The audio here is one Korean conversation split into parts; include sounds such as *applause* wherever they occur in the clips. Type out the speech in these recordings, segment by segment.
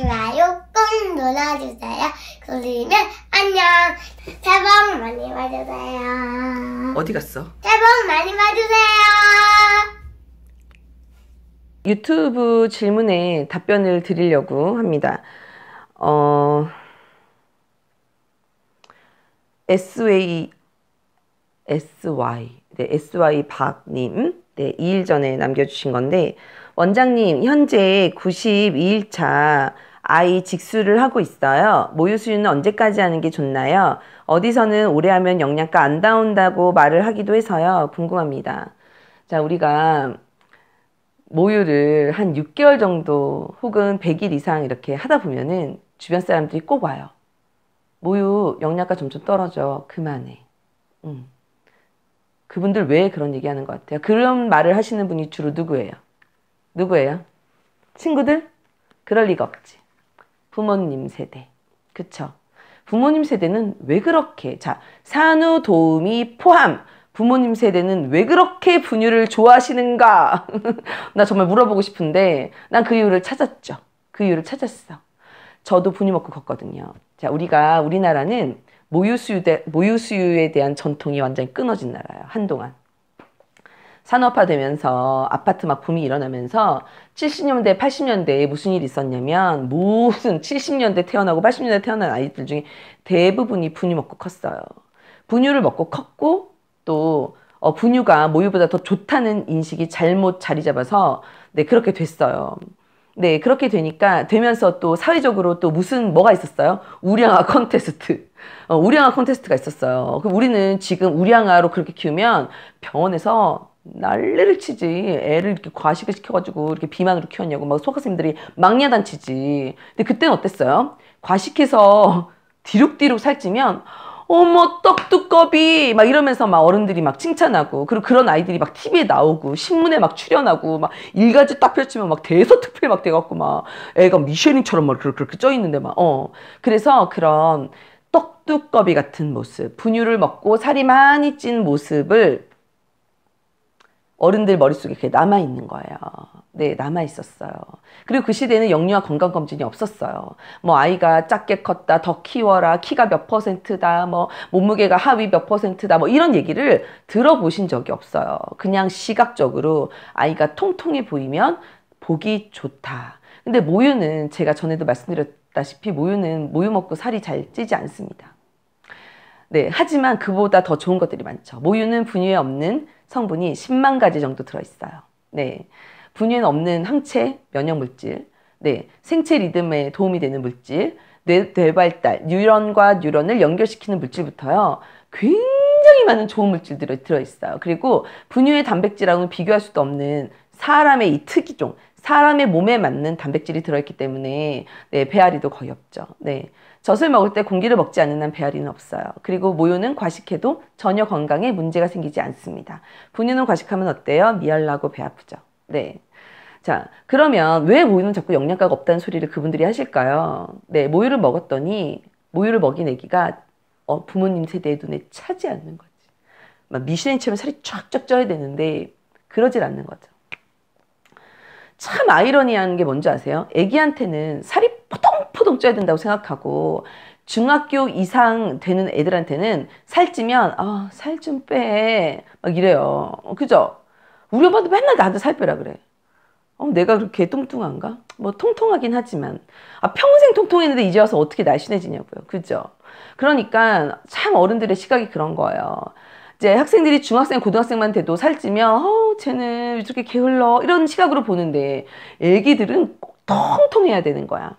좋아요 꼭 눌러주세요. 그러면 안녕. 새해 복 많이 받으세요. 어디 갔어? 새해 복 많이 받으세요. 유튜브 질문에 답변을 드리려고 합니다. 어, SY, SY, 네, SY 박님, 네, 2일 전에 남겨주신 건데, 원장님, 현재 92일차 아이 직수를 하고 있어요. 모유 수유는 언제까지 하는 게 좋나요? 어디서는 오래 하면 영양가 안 나온다고 말을 하기도 해서요. 궁금합니다. 자, 우리가 모유를 한 6개월 정도 혹은 100일 이상 이렇게 하다 보면은 주변 사람들이 꼭 와요. 모유 영양가 점점 떨어져. 그만해. 음. 그분들 왜 그런 얘기 하는 것 같아요? 그런 말을 하시는 분이 주로 누구예요? 누구예요? 친구들? 그럴 리가 없지. 부모님 세대. 그쵸? 부모님 세대는 왜 그렇게, 자, 산후 도우미 포함, 부모님 세대는 왜 그렇게 분유를 좋아하시는가? *laughs* 나 정말 물어보고 싶은데, 난 그 이유를 찾았죠. 그 이유를 찾았어. 저도 분유 먹고 걷거든요. 자, 우리가, 우리나라는 모유수유에 대한 전통이 완전히 끊어진 나라예요. 한동안. 산업화되면서 아파트 막 붐이 일어나면서 70년대, 80년대에 무슨 일이 있었냐면 무슨 70년대 태어나고 80년대 태어난 아이들 중에 대부분이 분유 먹고 컸어요. 분유를 먹고 컸고 또 어, 분유가 모유보다 더 좋다는 인식이 잘못 자리 잡아서 네 그렇게 됐어요. 네 그렇게 되니까 되면서 또 사회적으로 또 무슨 뭐가 있었어요? 우량화 콘테스트. 어, 우량화 콘테스트가 있었어요. 그럼 우리는 지금 우량화로 그렇게 키우면 병원에서 난리를 치지 애를 이렇게 과식을 시켜가지고 이렇게 비만으로 키웠냐고 막 소학생들이 망야단치지 근데 그때는 어땠어요? 과식해서 *laughs* 뒤룩뒤룩 살찌면 어머 떡두꺼비 막 이러면서 막 어른들이 막 칭찬하고 그리고 그런 아이들이 막 TV에 나오고 신문에 막 출연하고 막 일가지 딱 펼치면 막 대서특필 막 돼갖고 막 애가 미쉐린처럼 막 그렇게, 그렇게 쪄있는데 막 어 그래서 그런 떡두꺼비 같은 모습 분유를 먹고 살이 많이 찐 모습을 어른들 머릿속에 그게 남아있는 거예요. 네, 남아있었어요. 그리고 그 시대에는 영유아 건강검진이 없었어요. 뭐, 아이가 작게 컸다, 더 키워라, 키가 몇 퍼센트다, 뭐, 몸무게가 하위 몇 퍼센트다, 뭐, 이런 얘기를 들어보신 적이 없어요. 그냥 시각적으로 아이가 통통해 보이면 보기 좋다. 근데 모유는 제가 전에도 말씀드렸다시피 모유는 모유 먹고 살이 잘 찌지 않습니다. 네, 하지만 그보다 더 좋은 것들이 많죠. 모유는 분유에 없는 성분이 10만 가지 정도 들어있어요. 네. 분유에는 없는 항체, 면역 물질, 네. 생체 리듬에 도움이 되는 물질, 뇌, 뇌발달, 뉴런과 뉴런을 연결시키는 물질부터요. 굉장히 많은 좋은 물질들이 들어있어요. 그리고 분유의 단백질하고는 비교할 수도 없는 사람의 이 특이종, 사람의 몸에 맞는 단백질이 들어있기 때문에 네, 배앓이도 거의 없죠. 네. 젖을 먹을 때 공기를 먹지 않는 한 배앓이는 없어요. 그리고 모유는 과식해도 전혀 건강에 문제가 생기지 않습니다. 분유는 과식하면 어때요? 미열나고 배 아프죠. 네. 자, 그러면 왜 모유는 자꾸 영양가가 없다는 소리를 그분들이 하실까요? 네, 모유를 먹었더니 모유를 먹인 애기가 어, 부모님 세대의 눈에 차지 않는 거지. 막 미슐랭 치면 살이 쫙쫙 쪄야 되는데 그러질 않는 거죠. 참 아이러니한 게 뭔지 아세요? 애기한테는 살이 포동포동 쪄야 된다고 생각하고 중학교 이상 되는 애들한테는 살찌면 아, 살 좀 빼. 막 이래요. 어, 그죠? 우리 엄마도 맨날 나한테 살 빼라 그래. 어, 내가 그렇게 뚱뚱한가? 뭐 통통하긴 하지만 아, 평생 통통했는데 이제 와서 어떻게 날씬해지냐고요. 그죠? 그러니까 참 어른들의 시각이 그런 거예요. 이제 학생들이 중학생, 고등학생만 돼도 살찌면 어, 쟤는 이렇게 게을러 이런 시각으로 보는데 애기들은 통통해야 되는 거야.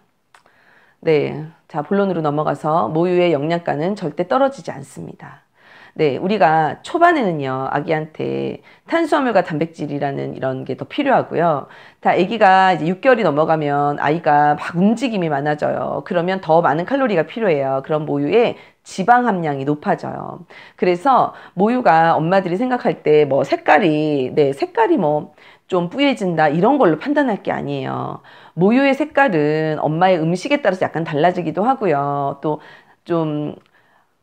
네. 자, 본론으로 넘어가서 모유의 영양가는 절대 떨어지지 않습니다. 네, 우리가 초반에는요, 아기한테 탄수화물과 단백질이라는 이런 게 더 필요하고요. 다 아기가 이제 6개월이 넘어가면 아이가 막 움직임이 많아져요. 그러면 더 많은 칼로리가 필요해요. 그런 모유에 지방 함량이 높아져요. 그래서 모유가 엄마들이 생각할 때 뭐 색깔이, 네, 색깔이 뭐 좀 뿌얘진다 이런 걸로 판단할 게 아니에요. 모유의 색깔은 엄마의 음식에 따라서 약간 달라지기도 하고요. 또좀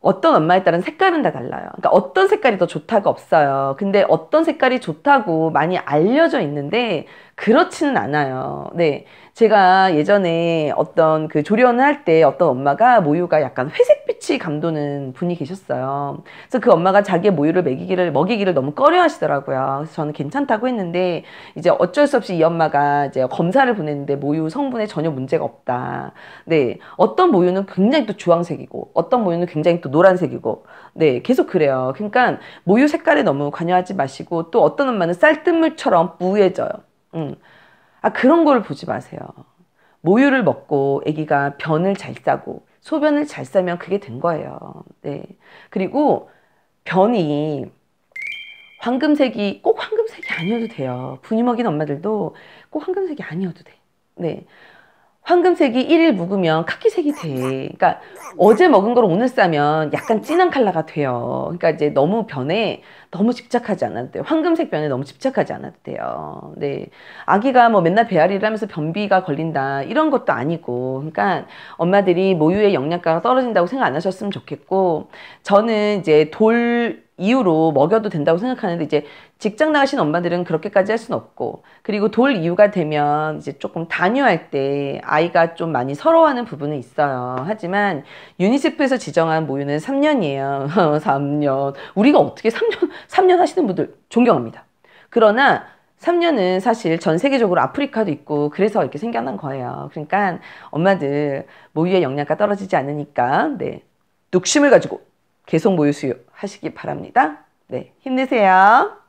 어떤 엄마에 따른 색깔은 다 달라요. 그러니까 어떤 색깔이 더좋다고 없어요. 근데 어떤 색깔이 좋다고 많이 알려져 있는데 그렇지는 않아요. 네. 제가 예전에 어떤 그 조련을 할 때 어떤 엄마가 모유가 약간 회색 코치 감도는 분이 계셨어요. 그래서 그 엄마가 자기의 모유를 먹이기를 먹이기를 너무 꺼려 하시더라고요. 그래서 저는 괜찮다고 했는데 이제 어쩔 수 없이 이 엄마가 이제 검사를 보냈는데 모유 성분에 전혀 문제가 없다. 네. 어떤 모유는 굉장히 또 주황색이고 어떤 모유는 굉장히 또 노란색이고 네, 계속 그래요. 그러니까 모유 색깔에 너무 관여하지 마시고 또 어떤 엄마는 쌀뜨물처럼 뿌얘져요. 음. 아 그런 걸 보지 마세요. 모유를 먹고 아기가 변을 잘 싸고 소변을 잘 싸면 그게 된 거예요. 네. 그리고 변이 황금색이 꼭 황금색이 아니어도 돼요. 분유 먹인 엄마들도 꼭 황금색이 아니어도 돼. 네. 황금색이 1일 묵으면 카키색이 돼. 그러니까 어제 먹은 걸 오늘 싸면 약간 진한 칼라가 돼요. 그러니까 이제 너무 변에 너무 집착하지 않아도 돼요. 황금색 변에 너무 집착하지 않아도 돼요. 네. 아기가 뭐 맨날 배앓이를 하면서 변비가 걸린다. 이런 것도 아니고. 그러니까 엄마들이 모유의 영양가가 떨어진다고 생각 안 하셨으면 좋겠고 저는 이제 돌 이유로 먹여도 된다고 생각하는데 이제 직장 나가신 엄마들은 그렇게까지 할 수는 없고 그리고 돌 이유가 되면 이제 조금 단유할 때 아이가 좀 많이 서러워하는 부분은 있어요. 하지만 유니세프에서 지정한 모유는 3년이에요. 3년. *laughs* 우리가 어떻게 3년 3년 하시는 분들 존경합니다. 그러나 3년은 사실 전 세계적으로 아프리카도 있고 그래서 이렇게 생겨난 거예요. 그러니까 엄마들 모유의 영양가 떨어지지 않으니까 네. 욕심을 가지고 계속 모유 수유 하시기 바랍니다. 네, 힘내세요.